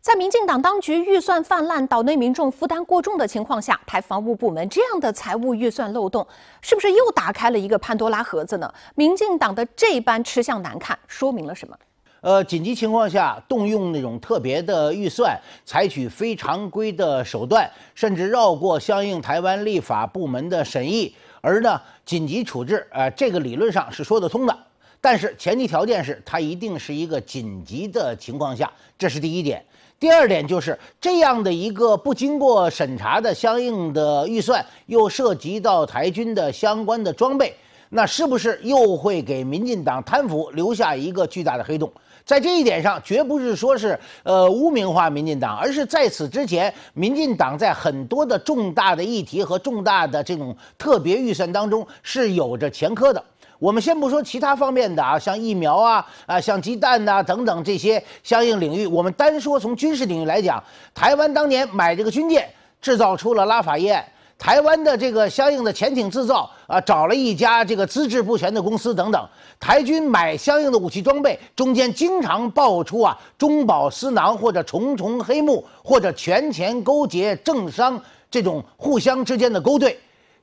在民进党当局预算泛滥、岛内民众负担过重的情况下，台防务部门这样的财务预算漏洞，是不是又打开了一个潘多拉盒子呢？民进党的这般吃相难看，说明了什么？呃，紧急情况下动用那种特别的预算，采取非常规的手段，甚至绕过相应台湾立法部门的审议，而呢紧急处置，呃，这个理论上是说得通的。但是前提条件是，它一定是一个紧急的情况下，这是第一点。第二点就是这样的一个不经过审查的相应的预算，又涉及到台军的相关的装备，那是不是又会给民进党贪腐留下一个巨大的黑洞？在这一点上，绝不是说是呃污名化民进党，而是在此之前，民进党在很多的重大的议题和重大的这种特别预算当中是有着前科的。我们先不说其他方面的啊，像疫苗啊啊，像鸡蛋呐等等这些相应领域，我们单说从军事领域来讲，台湾当年买这个军舰，制造出了拉法叶；台湾的这个相应的潜艇制造啊，找了一家这个资质不全的公司等等。台军买相应的武器装备，中间经常爆出啊中饱私囊或者重重黑幕或者权钱勾结政商这种互相之间的勾兑。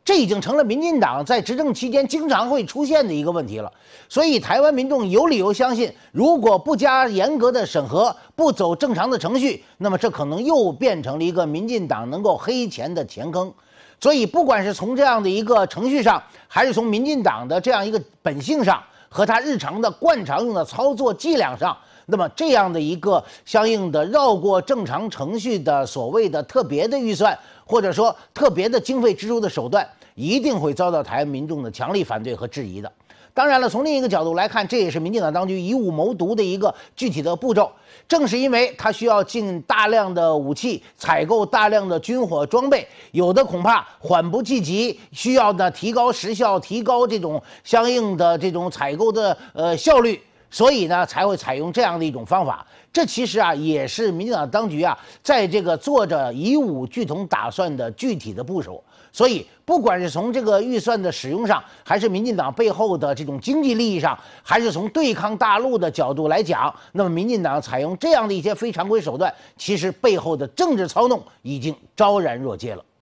这已经成了民进党在执政期间经常会出现的一个问题了，所以台湾民众有理由相信，如果不加严格的审核，不走正常的程序，那么这可能又变成了一个民进党能够黑钱的前坑。所以，不管是从这样的一个程序上，还是从民进党的这样一个本性上和他日常的惯常用的操作伎俩上。那么这样的一个相应的绕过正常程序的所谓的特别的预算，或者说特别的经费支出的手段，一定会遭到台湾民众的强力反对和质疑的。当然了，从另一个角度来看，这也是民进党当局以武谋独的一个具体的步骤。正是因为它需要进大量的武器采购大量的军火装备，有的恐怕缓不济急，需要呢提高时效，提高这种相应的这种采购的呃效率。所以呢，才会采用这样的一种方法。这其实啊，也是民进党当局啊，在这个做着以武拒统打算的具体的部署。所以，不管是从这个预算的使用上，还是民进党背后的这种经济利益上，还是从对抗大陆的角度来讲，那么民进党采用这样的一些非常规手段，其实背后的政治操弄已经昭然若揭了。